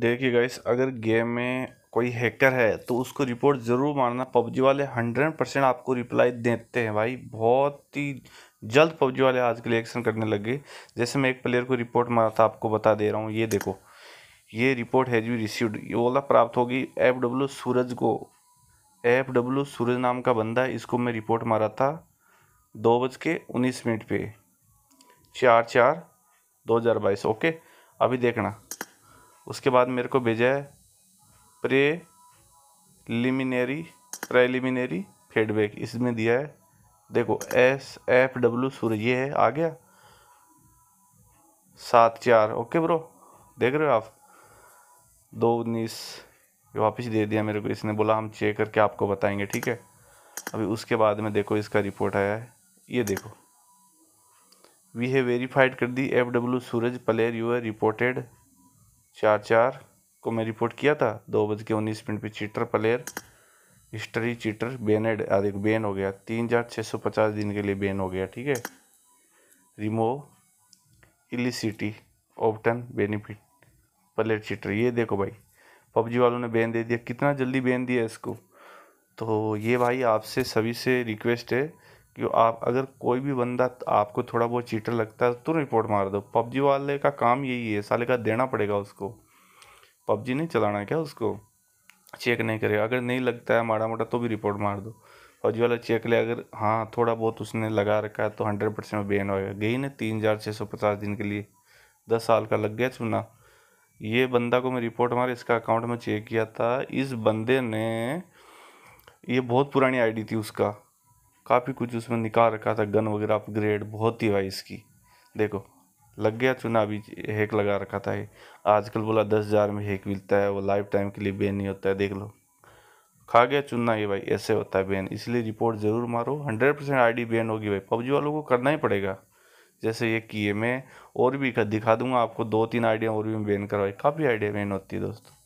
देखिए गाइस अगर गेम में कोई हैकर है तो उसको रिपोर्ट ज़रूर मारना पबजी वाले हंड्रेड परसेंट आपको रिप्लाई देते हैं भाई बहुत ही जल्द पबजी वाले आज लिए एक्शन करने लग गए जैसे मैं एक प्लेयर को रिपोर्ट मारा था आपको बता दे रहा हूँ ये देखो ये रिपोर्ट हैज यू रिसीव्ड ये ओला प्राप्त होगी एफ डब्ल्यू सूरज को एफ डब्ल्यू सूरज नाम का बंदा है इसको मैं रिपोर्ट मारा था दो बज के उन्नीस मिनट पे चार चार दो हज़ार बाईस ओके अभी देखना उसके बाद मेरे को भेजा है प्रे लिमिनेरी प्रेलिमिनेरी फीडबैक इसमें दिया है देखो एस एफ डब्ल्यू सूरज ये है आ गया सात चार ओके ब्रो देख रहे हो आप दो उन्नीस वापस दे दिया मेरे को इसने बोला हम चेक करके आपको बताएंगे ठीक है अभी उसके बाद में देखो इसका रिपोर्ट आया है ये देखो वी हैव वेरीफाइड कर दी F W Suraj player you है रिपोर्टेड चार चार को मैं रिपोर्ट किया था दो बज के उन्नीस मिनट पर cheater player history cheater banned आदि बैन हो गया तीन हज़ार छः सौ पचास दिन के लिए बैन हो गया ठीक है रिमूव इलिसिटी ऑप्टन बेनिफिट प्लेयर चीटर ये देखो भाई पबजी वालों ने बैन दे दिया कितना जल्दी बैन दिया इसको तो ये भाई आपसे सभी से रिक्वेस्ट है कि आप अगर कोई भी बंदा आपको थोड़ा बहुत चीटर लगता है तो रिपोर्ट मार दो पबजी वाले का काम यही है साले का देना पड़ेगा उसको पबजी नहीं चलाना क्या उसको चेक नहीं करेगा अगर नहीं लगता है माड़ा मोटा तो भी रिपोर्ट मार दो पबजी वाला चेक ले अगर हाँ थोड़ा बहुत उसने लगा रखा है तो हंड्रेड परसेंट में बैन होएगा गई ना तीन हज़ार छः सौ पचास दिन के लिए दस साल का लग गया चुना ये बंदा को मैं रिपोर्ट मारा इसका अकाउंट में चेक किया था इस बंदे ने ये बहुत पुरानी आईडी थी उसका काफ़ी कुछ उसमें निकाल रखा था गन वगैरह अपग्रेड बहुत ही भाई इसकी देखो लग गया चुना भी हैक लगा रखा था ये आजकल बोला दस हज़ार में हैक मिलता है वो लाइफ टाइम के लिए बैन नहीं होता है देख लो खा गया चुनना ये भाई ऐसे होता है बैन इसलिए रिपोर्ट ज़रूर मारो हंड्रेड परसेंट आई बैन होगी भाई पबजी वालों को करना ही पड़ेगा जैसे ये किए मैं और भी दिखा दूंगा आपको दो तीन आइडिया और भी बैन करवाई काफ़ी आइडिया बैन होती है दोस्तों